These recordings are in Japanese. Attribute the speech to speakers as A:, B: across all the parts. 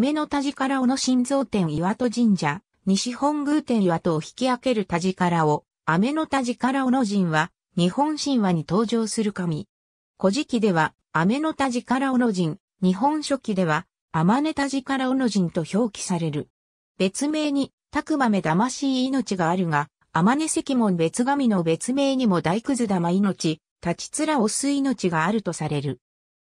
A: タの田ラオの心臓店岩戸神社、西本宮店岩戸を引き開ける田メノタの田ラオの神は、日本神話に登場する神。古事記では、タの田ラオの神、日本書記では、天ジ田ラオの神と表記される。別名に、たくまめ魂命があるが、天ネ関門別神の別名にも大クズ玉命、立ちつらおす命があるとされる。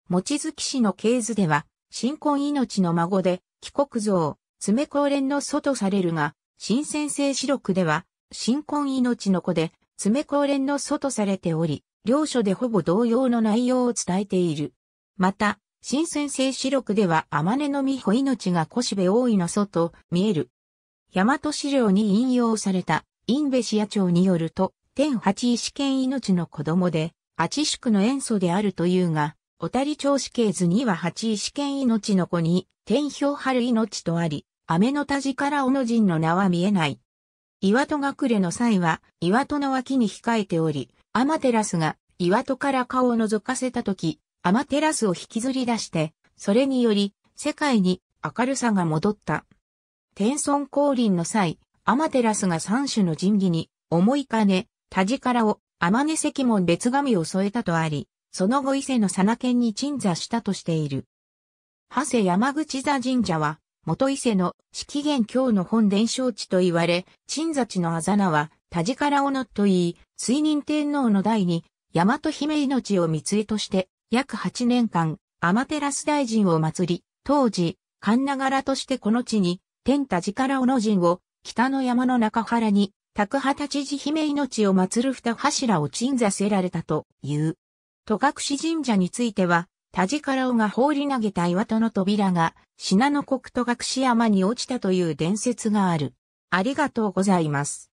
A: 餅月市の系図では、新婚命の孫で、帰国像、爪高連の祖とされるが、新先生四録では、新婚命の子で、爪高連の祖とされており、両書でほぼ同様の内容を伝えている。また、新先生四録では、天音の美穂命がしべ大井の祖と見える。大和資料に引用された、インベシア長によると、天八石剣命の子供で、八宿の塩素であるというが、小谷町死刑図には八位試験命の子に、天氷春命とあり、雨の田力小野人の名は見えない。岩戸隠れの際は、岩戸の脇に控えており、天照が岩戸から顔を覗かせたとき、天照を引きずり出して、それにより、世界に明るさが戻った。天孫降臨の際、天照が三種の神器に、重い金、田力を、天音関門別紙を添えたとあり、その後伊勢の佐奈県に鎮座したとしている。長谷山口座神社は、元伊勢の式元教の本伝承地と言われ、鎮座地のあざなは、田地からおのといい、水任天皇の代に、大和姫命を三江として、約8年間、天照大臣を祀り、当時、神が柄としてこの地に、天田地からおの神を、北の山の中原に、宅畑知事姫命を祀る二柱を鎮座せられたという。戸隠神社については、田地力をが放り投げた岩戸の扉が、信濃国戸隠山に落ちたという伝説がある。ありがとうございます。